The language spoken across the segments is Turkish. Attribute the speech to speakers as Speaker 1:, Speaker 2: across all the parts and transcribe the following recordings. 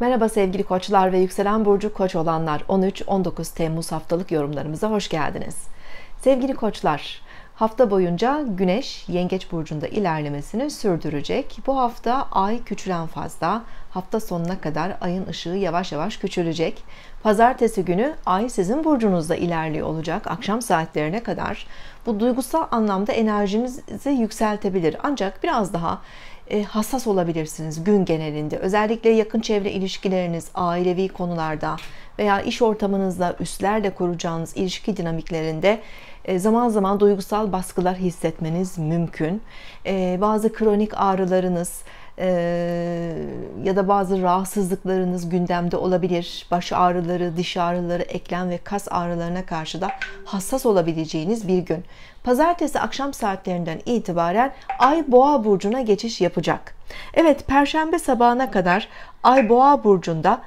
Speaker 1: Merhaba sevgili koçlar ve yükselen burcu koç olanlar 13-19 Temmuz haftalık yorumlarımıza hoş geldiniz. Sevgili koçlar, hafta boyunca Güneş Yengeç Burcu'nda ilerlemesini sürdürecek. Bu hafta ay küçülen fazla, hafta sonuna kadar ayın ışığı yavaş yavaş küçülecek. Pazartesi günü ay sizin burcunuzda ilerliyor olacak akşam saatlerine kadar. Bu duygusal anlamda enerjinizi yükseltebilir ancak biraz daha e, hassas olabilirsiniz gün genelinde. Özellikle yakın çevre ilişkileriniz, ailevi konularda veya iş ortamınızda üstlerle kuracağınız ilişki dinamiklerinde e, zaman zaman duygusal baskılar hissetmeniz mümkün. E, bazı kronik ağrılarınız, ee, ya da bazı rahatsızlıklarınız gündemde olabilir. Baş ağrıları, diş ağrıları, eklem ve kas ağrılarına karşı da hassas olabileceğiniz bir gün. Pazartesi akşam saatlerinden itibaren Ay Boğa burcuna geçiş yapacak. Evet, perşembe sabahına kadar Ay Boğa burcunda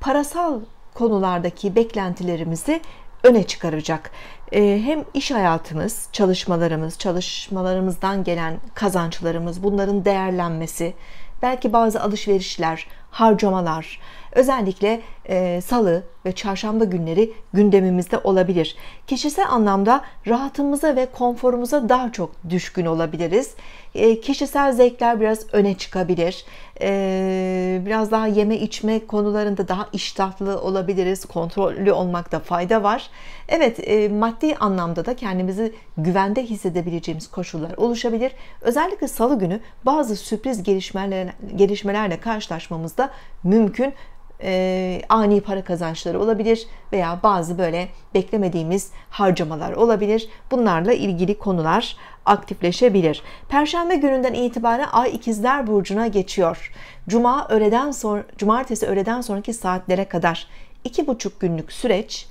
Speaker 1: parasal konulardaki beklentilerimizi öne çıkaracak. Ee, hem iş hayatımız, çalışmalarımız, çalışmalarımızdan gelen kazançlarımız, bunların değerlenmesi, belki bazı alışverişler, harcamalar özellikle e, salı ve çarşamba günleri gündemimizde olabilir. Kişisel anlamda rahatımıza ve konforumuza daha çok düşkün olabiliriz. E, kişisel zevkler biraz öne çıkabilir. E, biraz daha yeme içme konularında daha iştahlı olabiliriz. Kontrollü olmakta fayda var. Evet e, maddi anlamda da kendimizi güvende hissedebileceğimiz koşullar oluşabilir. Özellikle salı günü bazı sürpriz gelişmelerle, gelişmelerle karşılaşmamızda da mümkün e, ani para kazançları olabilir veya bazı böyle beklemediğimiz harcamalar olabilir. Bunlarla ilgili konular aktifleşebilir. Perşembe gününden itibaren Ay İkizler burcuna geçiyor. Cuma öğleden sonra cumartesi öğleden sonraki saatlere kadar iki buçuk günlük süreç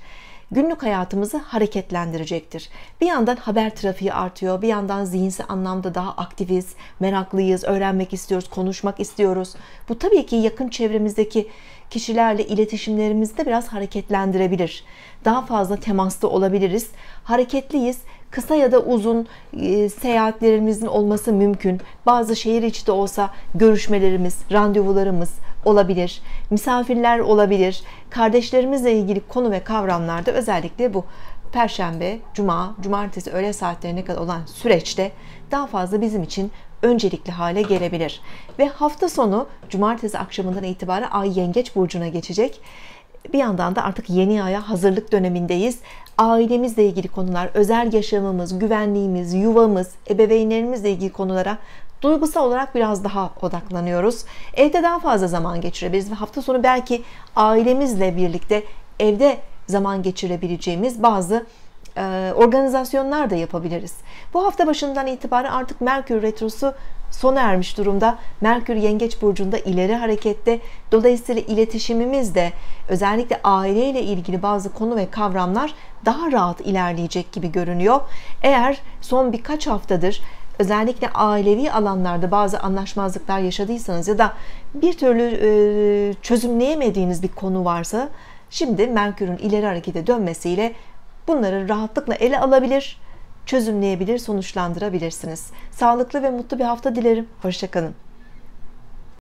Speaker 1: günlük hayatımızı hareketlendirecektir. Bir yandan haber trafiği artıyor, bir yandan zihinsel anlamda daha aktiviz, meraklıyız, öğrenmek istiyoruz, konuşmak istiyoruz. Bu tabii ki yakın çevremizdeki kişilerle iletişimlerimizi de biraz hareketlendirebilir. Daha fazla temasta olabiliriz. Hareketliyiz. Kısa ya da uzun e, seyahatlerimizin olması mümkün. Bazı şehir içi de olsa görüşmelerimiz, randevularımız olabilir. Misafirler olabilir. Kardeşlerimizle ilgili konu ve kavramlarda özellikle bu Perşembe, Cuma, Cumartesi öğle saatlerine kadar olan süreçte daha fazla bizim için öncelikli hale gelebilir. Ve hafta sonu cumartesi akşamından itibaren Ay Yengeç burcuna geçecek. Bir yandan da artık yeni aya hazırlık dönemindeyiz. Ailemizle ilgili konular, özel yaşamımız, güvenliğimiz, yuvamız, ebeveynlerimizle ilgili konulara duygusal olarak biraz daha odaklanıyoruz. Evde daha fazla zaman geçirebiliriz ve hafta sonu belki ailemizle birlikte evde zaman geçirebileceğimiz bazı e, organizasyonlar da yapabiliriz. Bu hafta başından itibaren artık Merkür Retrosu sona ermiş durumda. Merkür Yengeç Burcu'nda ileri harekette. Dolayısıyla iletişimimiz de özellikle aileyle ilgili bazı konu ve kavramlar daha rahat ilerleyecek gibi görünüyor. Eğer son birkaç haftadır özellikle ailevi alanlarda bazı anlaşmazlıklar yaşadıysanız ya da bir türlü e, çözümleyemediğiniz bir konu varsa şimdi Merkür'ün ileri harekete dönmesiyle Bunları rahatlıkla ele alabilir, çözümleyebilir, sonuçlandırabilirsiniz. Sağlıklı ve mutlu bir hafta dilerim. Hoşçakalın.